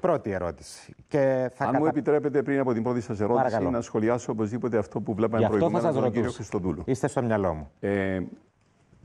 πρώτη ερώτηση. Και θα Αν μου επιτρέπετε πριν από την πρώτη σας ερώτηση να σχολιάσω οπωσδήποτε αυτό που βλέπαμε προηγουμένω από τον κύριο Χριστοδούλου. Είστε στο μυαλό μου. Ε,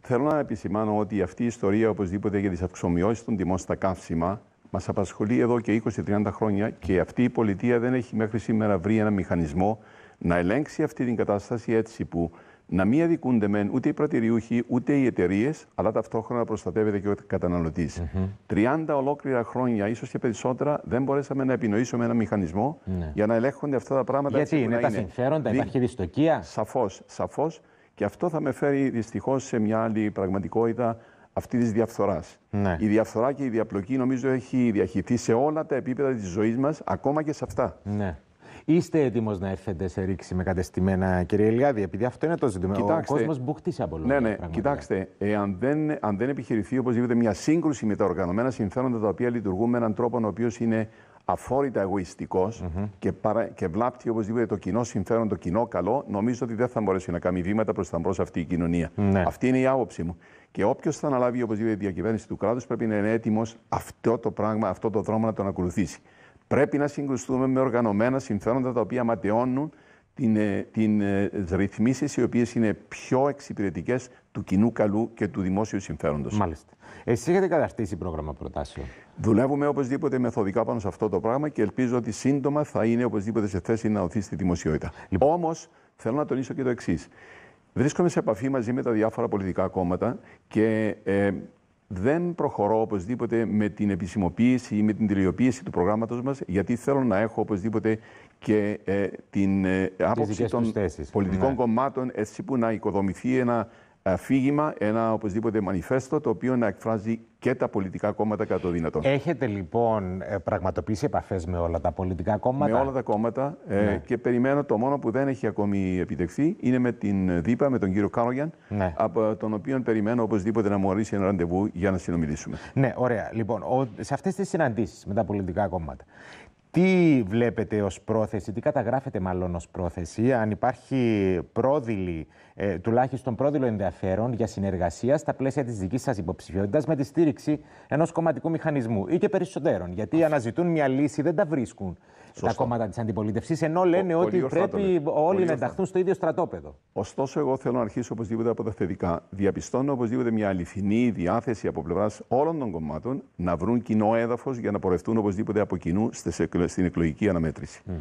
θέλω να επισημάνω ότι αυτή η ιστορία οπωσδήποτε για τις αυξομοιώσεις των τιμών στα καύσιμα μας απασχολεί εδώ και 20-30 χρόνια και αυτή η πολιτεία δεν έχει μέχρι σήμερα βρει ένα μηχανισμό να ελέγξει αυτή την κατάσταση έτσι που να μην αδικούνται μεν ούτε οι πρατηριούχοι ούτε οι εταιρείες, αλλά ταυτόχρονα προστατεύεται και ο καταναλωτη mm mm-hmm. 30 ολόκληρα χρόνια, ίσως και περισσότερα, δεν μπορέσαμε να επινοήσουμε ένα μηχανισμό ναι. για να ελέγχονται αυτά τα πράγματα. Γιατί είναι τα είναι. συμφέροντα, Δι... υπάρχει δυστοκία. Σαφώς, σαφώς. Και αυτό θα με φέρει δυστυχώς σε μια άλλη πραγματικότητα αυτή της διαφθοράς. Ναι. Η διαφθορά και η διαπλοκή νομίζω έχει διαχειριστεί σε όλα τα επίπεδα της ζωής μας, ακόμα και σε αυτά. Ναι. Είστε έτοιμος να έρθετε σε ρήξη με κατεστημένα, κύριε Ελιάδη, επειδή αυτό είναι το ζήτημα. ο κόσμο μπουκτήσει από λόγια. Ναι, ναι, Πραγματικά. κοιτάξτε. Ε, αν, δεν, αν δεν επιχειρηθεί οπωσδήποτε μια σύγκρουση με τα οργανωμένα συμφέροντα τα οποία λειτουργούν με έναν τρόπο ο οποίος είναι αφόρητα εγωιστικός mm -hmm. και, παρα... και βλάπτει οπωσδήποτε το κοινό συμφέρον, το κοινό καλό, νομίζω ότι δεν θα μπορέσει να κάνει βήματα προς τα μπρος αυτή η κοινωνία. Mm Αυτή είναι η άποψή μου. Και όποιος θα αναλάβει οπωσδήποτε τη διακυβέρνηση του κράτους πρέπει να είναι έτοιμος αυτό το πράγμα, αυτό το δρόμο να τον ακολουθήσει. Πρέπει να συγκρουστούμε με οργανωμένα συμφέροντα τα οποία ματαιώνουν την, ε, την, ε, ρυθμίσεις οι οποίες είναι πιο εξυπηρετικές του κοινού καλού και του δημόσιου συμφέροντος. Μάλιστα. Εσείς έχετε καταρτήσει πρόγραμμα προτάσεων. Δουλεύουμε οπωσδήποτε μεθοδικά πάνω σε αυτό το πράγμα και ελπίζω ότι σύντομα θα είναι οπωσδήποτε σε θέση να οθεί στη δημοσιότητα. Λοιπόν. Όμως θέλω να τονίσω και το εξής. Βρίσκομαι σε επαφή μαζί με τα διάφορα πολιτικά κόμματα και ε, δεν προχωρώ οπωσδήποτε με την επισημοποίηση ή με την τελειοποίηση του προγράμματος μας, γιατί θέλω να έχω οπωσδήποτε και ε, την ε, άποψη των πολιτικών ναι. κομμάτων, έτσι που να οικοδομηθεί ένα αφήγημα, ένα οπωσδήποτε μανιφέστο το οποίο να εκφράζει και τα πολιτικά κόμματα κατά το δυνατόν. Έχετε λοιπόν ε, πραγματοποιήσει επαφές με όλα τα πολιτικά κόμματα. Με όλα τα κόμματα ε, ναι. και περιμένω το μόνο που δεν έχει ακόμη επιτευχθεί είναι με την ΔΥΠΑ, με τον κύριο Κάρογιαν, ναι. από τον οποίο περιμένω οπωσδήποτε να μου ορίσει ένα ραντεβού για να συνομιλήσουμε. Ναι, ωραία. Λοιπόν, σε αυτές τις συναντήσεις με τα πολιτικά κόμματα, τι βλέπετε ως πρόθεση, τι καταγράφετε μάλλον ως πρόθεση, αν υπάρχει πρόδειλη, ε, τουλάχιστον πρόδειλο ενδιαφέρον για συνεργασία στα πλαίσια της δικής σας υποψηφιότητας με τη στήριξη ενός κομματικού μηχανισμού ή και περισσότερων, γιατί αναζητούν μια λύση, δεν τα βρίσκουν Σωστό. τα κόμματα της αντιπολίτευσης, ενώ λένε ότι πρέπει όλοι να ενταχθούν στο ίδιο στρατόπεδο. Ωστόσο, εγώ θέλω να αρχίσω οπωσδήποτε από τα θετικά. Διαπιστώνω οπωσδήποτε μια αληθινή διάθεση από πλευράς όλων των κομμάτων να βρουν κοινό έδαφος για να πορευτούν οπωσδήποτε από κοινού στις εκλογές στην εκλογική αναμέτρηση. Mm.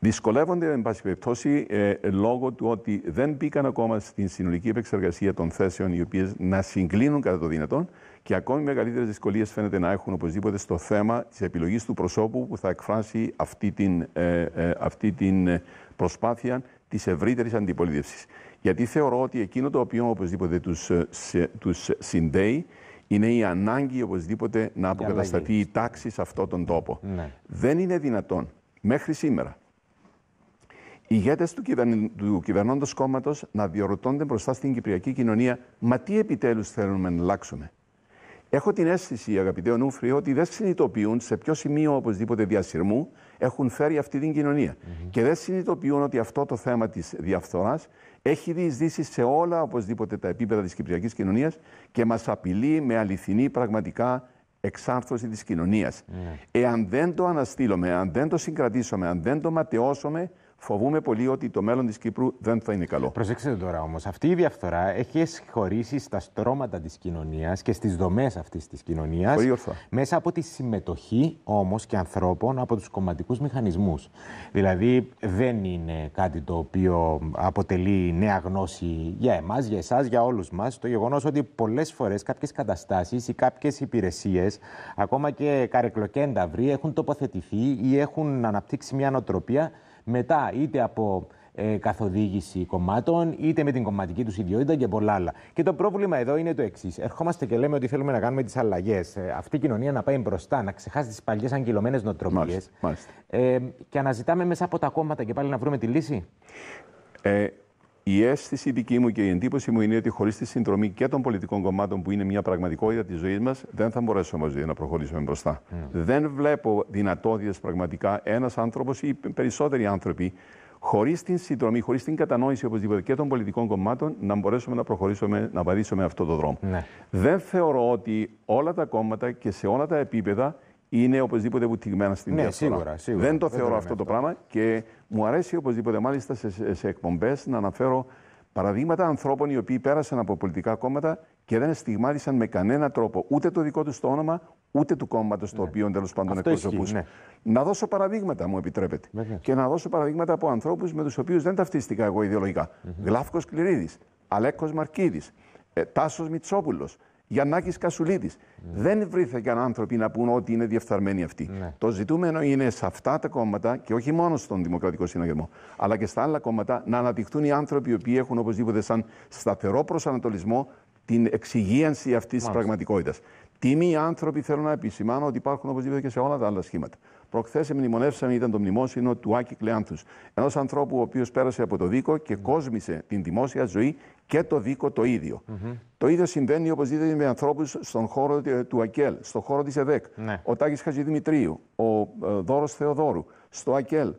Δυσκολεύονται, εν πάση περιπτώσει, ε, ε, λόγω του ότι δεν μπήκαν ακόμα στην συνολική επεξεργασία των θέσεων οι οποίες να συγκλίνουν κατά το δυνατόν και ακόμη μεγαλύτερες δυσκολίες φαίνεται να έχουν οπωσδήποτε στο θέμα της επιλογής του προσώπου που θα εκφράσει αυτή την, ε, αυτή την προσπάθεια της ευρύτερης αντιπολίτευσης. Γιατί θεωρώ ότι εκείνο το οποίο οπωσδήποτε τους τους συνδέει είναι η ανάγκη οπωσδήποτε να αποκατασταθεί η τάξη σε αυτόν τον τόπο. Ναι. Δεν είναι δυνατόν μέχρι σήμερα οι ηγέτες του, κυβερν... του κυβερνώντος κόμματος να διορτώνται μπροστά στην κυπριακή κοινωνία, μα τι επιτέλους θέλουμε να αλλάξουμε. Έχω την αίσθηση, αγαπητέ Ονούφρη, ότι δεν συνειδητοποιούν σε ποιο σημείο οπωσδήποτε διασυρμού έχουν φέρει αυτή την κοινωνια Και δεν συνειδητοποιούν ότι αυτό το θέμα της διαφθοράς έχει διεισδύσει σε όλα οπωσδήποτε τα επίπεδα της κυπριακής κοινωνίας και μας απειλεί με αληθινή πραγματικά εξάρθρωση της κοινωνια ναι. Εάν δεν το αναστήλουμε, αν δεν το συγκρατήσουμε, αν δεν το ματαιώσουμε, Φοβούμαι πολύ ότι το μέλλον της Κύπρου δεν θα είναι καλό. Προσέξτε τώρα όμως, αυτή η διαφθορά έχει χωρίσει στα στρώματα της κοινωνίας και στις δομές αυτής της κοινωνίας. Μέσα από τη συμμετοχή όμως και ανθρώπων από τους κομματικούς μηχανισμούς. Δηλαδή, δεν είναι κάτι το οποίο αποτελεί νέα γνώση για εμάς, για εσάς, για όλους μας. Το γεγονός ότι πολλές φορές κάποιες καταστάσεις ή κάποιες υπηρεσίες, ακόμα και καρεκλοκένταυροι, έχουν τοποθετηθεί ή έχουν αναπτύξει μια νοοτροπία μετά είτε από ε, καθοδήγηση κομμάτων, είτε με την κομματική τους ιδιότητα και πολλά άλλα. Και το πρόβλημα εδώ είναι το εξής. Ερχόμαστε και λέμε ότι θέλουμε να κάνουμε τις αλλαγές. Ε, αυτή η κοινωνία να πάει μπροστά, να ξεχάσει τις παλιές αγκυλωμένες νοοτροπίες. Ε, και αναζητάμε μέσα από τα κόμματα και πάλι να βρούμε τη λύση. Ε, η αίσθηση δική μου και η εντύπωση μου είναι ότι χωρίς τη συνδρομή και των πολιτικών κομμάτων, που είναι μια πραγματικότητα της ζωής μας, δεν θα μπορέσουμε να προχωρήσουμε μπροστά. Ναι. Δεν βλέπω δυνατότητες πραγματικά ένας άνθρωπος ή περισσότεροι άνθρωποι, χωρίς την συνδρομή, χωρίς την κατανόηση οπωσδήποτε και των πολιτικών κομμάτων, να μπορέσουμε να προχωρήσουμε, να βαδίσουμε αυτό το δρόμο. Ναι. Δεν θεωρώ ότι όλα τα κόμματα και σε όλα τα επίπεδα είναι οπωσδήποτε βουτυγμένα στην ναι, Σίγουρα, σίγουρα. Δεν το θεωρώ αυτό, το πράγμα και μου αρέσει οπωσδήποτε μάλιστα σε, σε εκπομπές να αναφέρω παραδείγματα ανθρώπων οι οποίοι πέρασαν από πολιτικά κόμματα και δεν στιγμάτισαν με κανένα τρόπο ούτε το δικό τους το όνομα, ούτε του κόμματος ναι. το οποίο τέλος πάντων εκπροσωπούσε. Ναι. Να δώσω παραδείγματα, μου επιτρέπετε. Ναι, ναι. Και να δώσω παραδείγματα από ανθρώπους με τους οποίους δεν ταυτίστηκα εγώ ιδεολογικά. Mm -hmm. Γλάφκος Κληρίδης, Αλέκος Μαρκίδης, ε, Τάσος Μητσόπουλος. Γιαννάκης Κασουλίδη. Ναι. Δεν βρήθηκαν άνθρωποι να πούν ότι είναι διεφθαρμένοι αυτοί. Ναι. Το ζητούμενο είναι σε αυτά τα κόμματα και όχι μόνο στον Δημοκρατικό Συναγερμό, αλλά και στα άλλα κόμματα να αναπτυχθούν οι άνθρωποι οι οποίοι έχουν οπωσδήποτε σαν σταθερό προσανατολισμό την εξυγίανση αυτής της πραγματικότητας. Τιμή άνθρωποι θέλω να επισημάνω ότι υπάρχουν οπωσδήποτε και σε όλα τα άλλα σχήματα. Προχθές μνημονεύσαμε, ήταν το μνημόσυνο του Άκη Κλεάνθους. Ενός ανθρώπου ο οποίος πέρασε από το δίκο και κόσμησε την δημόσια ζωή και το δίκο το ίδιο. Mm-hmm. Το ίδιο συμβαίνει οπωσδήποτε με ανθρώπους στον χώρο του ε, ΑΚΕΛ, στον χώρο της ΕΔΕΚ. Ναι. Ο Τάκης Χατζηδημητρίου, ο ε, Δόρο Θεοδόρου, στο ΑΚΕΛ,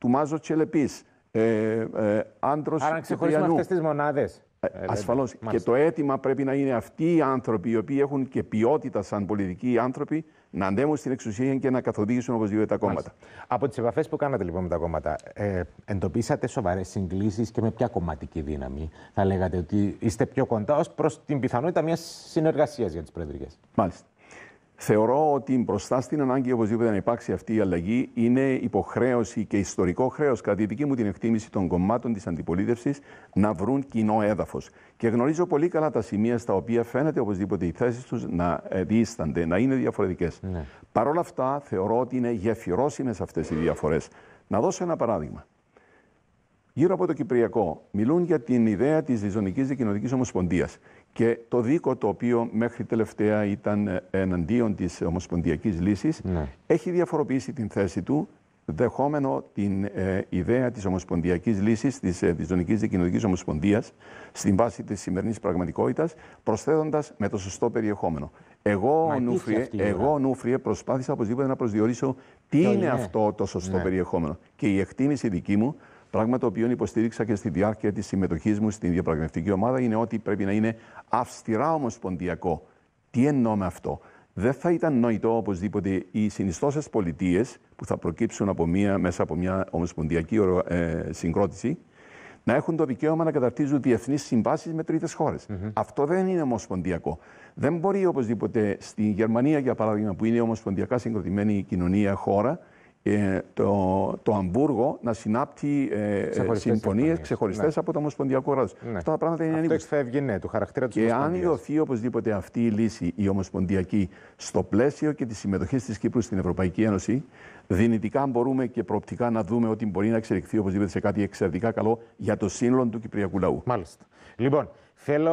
του Μάζο Τσελεπής, ε, ε, άντρος Άρα να ξεχωρίσουμε αυτές τις μονάδες. Ε, ε Ασφαλώς. Και το αίτημα πρέπει να είναι αυτοί οι άνθρωποι, οι οποίοι έχουν και ποιότητα σαν πολιτικοί άνθρωποι, να αντέμω στην εξουσία και να καθοδήγησουν δύο τα κόμματα. Από τις επαφές που κάνατε λοιπόν με τα κόμματα, ε, εντοπίσατε σοβαρές συγκλήσεις και με ποια κομματική δύναμη θα λέγατε ότι είστε πιο κοντά ως προς την πιθανότητα μιας συνεργασίας για τις προεδρικές. Μάλιστα. Θεωρώ ότι μπροστά στην ανάγκη οπωσδήποτε να υπάρξει αυτή η αλλαγή είναι υποχρέωση και ιστορικό χρέος, κατά τη δική μου την εκτίμηση των κομμάτων της αντιπολίτευσης, να βρουν κοινό έδαφος. Και γνωρίζω πολύ καλά τα σημεία στα οποία φαίνεται οπωσδήποτε οι θέσεις τους να ε, διήστανται, να είναι διαφορετικές. Ναι. Παρ' όλα αυτά, θεωρώ ότι είναι γεφυρώσιμες αυτές οι διαφορές. Να δώσω ένα παράδειγμα. Γύρω από το Κυπριακό μιλούν για την ιδέα της Ριζονική Δικοινοτικής Ομοσπονδίας και το δίκο το οποίο μέχρι τελευταία ήταν ε, εναντίον της ομοσπονδιακής λύσης ναι. έχει διαφοροποιήσει την θέση του δεχόμενο την ε, ιδέα της ομοσπονδιακής λύσης της, ε, της Ομοσπονδίας στην βάση της σημερινής πραγματικότητας προσθέτοντας με το σωστό περιεχόμενο. Εγώ, Μα, νούφριε, εγώ νούφριε, προσπάθησα οπωσδήποτε να προσδιορίσω τι είναι αυτό το σωστό ναι. περιεχόμενο. Και η εκτίμηση δική μου Πράγμα το οποίο υποστήριξα και στη διάρκεια της συμμετοχής μου στην διαπραγματευτική ομάδα είναι ότι πρέπει να είναι αυστηρά ομοσπονδιακό. Τι εννοώ με αυτό. Δεν θα ήταν νοητό οπωσδήποτε οι συνιστώσεις πολιτείες που θα προκύψουν από μια, μέσα από μια ομοσπονδιακή ε, συγκρότηση να έχουν το δικαίωμα να καταρτίζουν διεθνείς συμβάσεις με τρίτες χώρες. Mm-hmm. Αυτό δεν είναι ομοσπονδιακό. Δεν μπορεί οπωσδήποτε στη Γερμανία, για παράδειγμα, που είναι ομοσπονδιακά συγκροτημένη κοινωνία, χώρα, ε, το, το Αμβούργο να συνάπτει ε, συμφωνίε ξεχωριστές ναι. από το Ομοσπονδιακό κράτος. Ναι. Αυτά τα πράγματα είναι ανοιχτά. Αυτό ναι, του χαρακτήρα τη Και αν δοθεί οπωσδήποτε αυτή η λύση, η Ομοσπονδιακή, στο πλαίσιο και τη συμμετοχή της Κύπρου στην Ευρωπαϊκή Ένωση, δυνητικά μπορούμε και προοπτικά να δούμε ότι μπορεί να εξελιχθεί οπωσδήποτε σε κάτι εξαιρετικά καλό για το σύνολο του Κυπριακού λαού. Μάλιστα. Λοιπόν, θέλω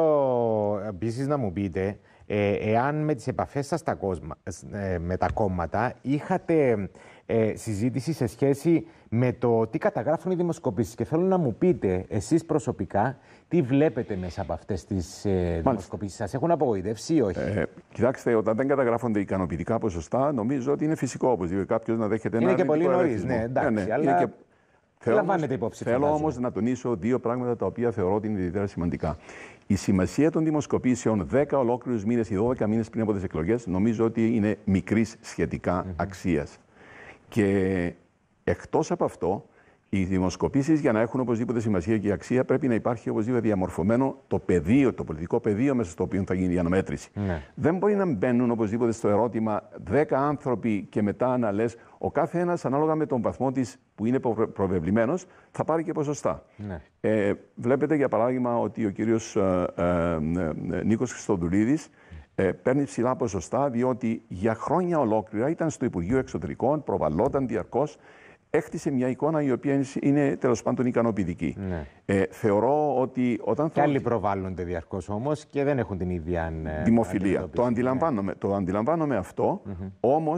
ε, επίσης να μου πείτε, ε, εάν με τις επαφές σας τα κόσμα, ε, με τα κόμματα είχατε ε, συζήτηση σε σχέση με το τι καταγράφουν οι δημοσκοπήσεις και θέλω να μου πείτε εσείς προσωπικά τι βλέπετε μέσα από αυτές τις ε, δημοσκοπήσεις σας. Έχουν απογοητεύσει ή όχι. Ε, κοιτάξτε, όταν δεν καταγράφονται ικανοποιητικά ποσοστά νομίζω ότι είναι φυσικό όπως δηλαδή κάποιος να δέχεται ένα Είναι και πολύ νωρί, ναι, εντάξει. Ε, ναι, αλλά... Θέλω, Λαμβάνεται υπόψη. Θέλω όμως να τονίσω δύο πράγματα τα οποία θεωρώ ότι είναι ιδιαίτερα σημαντικά. Η σημασία των δημοσκοπήσεων 10 ολόκληρους μήνες ή 12 μήνες πριν από τις εκλογές νομίζω ότι είναι μικρής σχετικά mm αξίας. Και εκτός από αυτό, οι δημοσκοπήσεις για να έχουν οπωσδήποτε σημασία και αξία πρέπει να υπάρχει οπωσδήποτε διαμορφωμένο το πεδίο, το πολιτικό πεδίο μέσα στο οποίο θα γίνει η αναμέτρηση. Ναι. Δεν μπορεί να μπαίνουν οπωσδήποτε στο ερώτημα 10 άνθρωποι και μετά να λες ο κάθε ένας ανάλογα με τον βαθμό της που είναι προβεβλημένο θα πάρει και ποσοστά. Ναι. Ε, βλέπετε για παράδειγμα ότι ο κύριος ε, ε, ε Νίκος Χριστοδουλίδης ε, παίρνει ψηλά ποσοστά διότι για χρόνια ολόκληρα ήταν στο Υπουργείο Εξωτερικών, προβαλόταν διαρκώς Έκτισε μια εικόνα η οποία είναι τέλος πάντων ικανοποιητική. Ναι. Ε, θεωρώ ότι όταν. Κι άλλοι προβάλλονται διαρκώς όμως και δεν έχουν την ίδια. Ε, Δημοφιλία. Το αντιλαμβάνομαι, ναι. το αντιλαμβάνομαι αυτό. Mm Όμω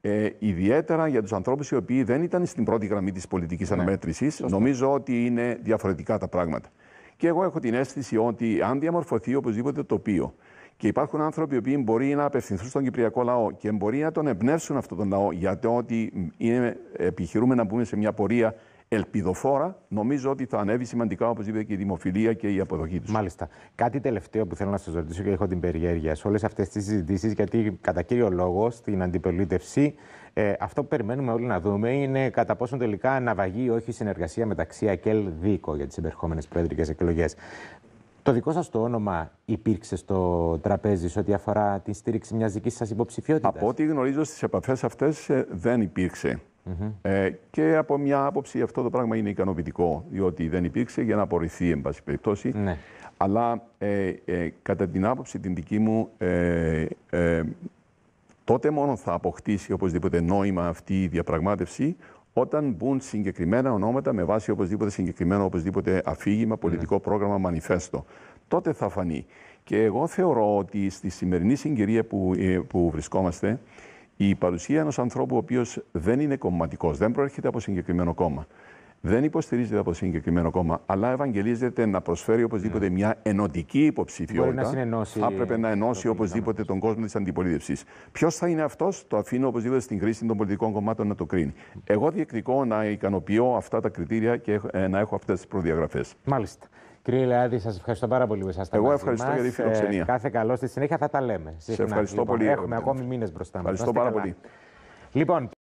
ε, ιδιαίτερα για τους ανθρώπους οι οποίοι δεν ήταν στην πρώτη γραμμή της πολιτικής ναι. αναμέτρησης, νομίζω ότι είναι διαφορετικά τα πράγματα. Και εγώ έχω την αίσθηση ότι αν διαμορφωθεί οπωσδήποτε το τοπίο και υπάρχουν άνθρωποι οι οποίοι μπορεί να απευθυνθούν στον Κυπριακό λαό και μπορεί να τον εμπνεύσουν αυτόν τον λαό, γιατί ότι είναι, επιχειρούμε να μπούμε σε μια πορεία ελπιδοφόρα, νομίζω ότι θα ανέβει σημαντικά, όπως είπε και η δημοφιλία και η αποδοχή τους. Μάλιστα. Κάτι τελευταίο που θέλω να σας ρωτήσω και έχω την περιέργεια σε όλες αυτές τις συζητήσεις, γιατί κατά κύριο λόγο στην αντιπολίτευση ε, αυτό που περιμένουμε όλοι να δούμε είναι κατά πόσον πόσο αναβαγεί ή όχι η συνεργασία μεταξύ ΑΚΕΛ ΔΙΚΟ για τις επερχόμενε προεδρικέ εκλογές. Το δικό σας το όνομα υπήρξε στο τραπέζι σε ό,τι αφορά τη στήριξη μιας δικής σας υποψηφιότητας. Από ό,τι γνωρίζω στις επαφές αυτές ε, δεν υπήρξε. ε, και από μια άποψη αυτό το πράγμα είναι ικανοποιητικό, διότι δεν υπήρξε για να απορριφθεί, εν πάση περιπτώσει. Ναι. Αλλά ε, ε, κατά την άποψη την δική μου, ε, τότε μόνο θα αποκτήσει οπωσδήποτε νόημα αυτή η διαπραγμάτευση όταν μπουν συγκεκριμένα ονόματα με βάση οπωσδήποτε συγκεκριμένο οπωσδήποτε αφήγημα, ναι. πολιτικό πρόγραμμα, μανιφέστο. Τότε θα φανεί. Και εγώ θεωρώ ότι στη σημερινή συγκυρία που, ε, που βρισκόμαστε, η παρουσία ενός ανθρώπου ο οποίος δεν είναι κομματικός, δεν προέρχεται από συγκεκριμένο κόμμα, δεν υποστηρίζεται από συγκεκριμένο κόμμα, αλλά ευαγγελίζεται να προσφέρει οπωσδήποτε ναι. μια ενωτική υποψηφιότητα. Μπορεί να θα έπρεπε να ενώσει οπωσδήποτε τον κόσμο της αντιπολίτευσης. Ποιος θα είναι αυτός, το αφήνω οπωσδήποτε στην κρίση των πολιτικών κομμάτων να το κρίνει. Εγώ διεκδικώ να ικανοποιώ αυτά τα κριτήρια και ε, να έχω αυτές τις προδιαγραφές. Μάλιστα. Κύριε Λεάδη, σας ευχαριστώ πάρα πολύ που ήσασταν. Εγώ ευχαριστώ μας. για τη ε, φιλοξενία. Ε, κάθε καλό στη συνέχεια θα τα λέμε. Σε ευχαριστώ λοιπόν, πολύ. Έχουμε ακόμη μήνες μπροστά μας. Ευχαριστώ πάρα πολύ. Λοιπόν,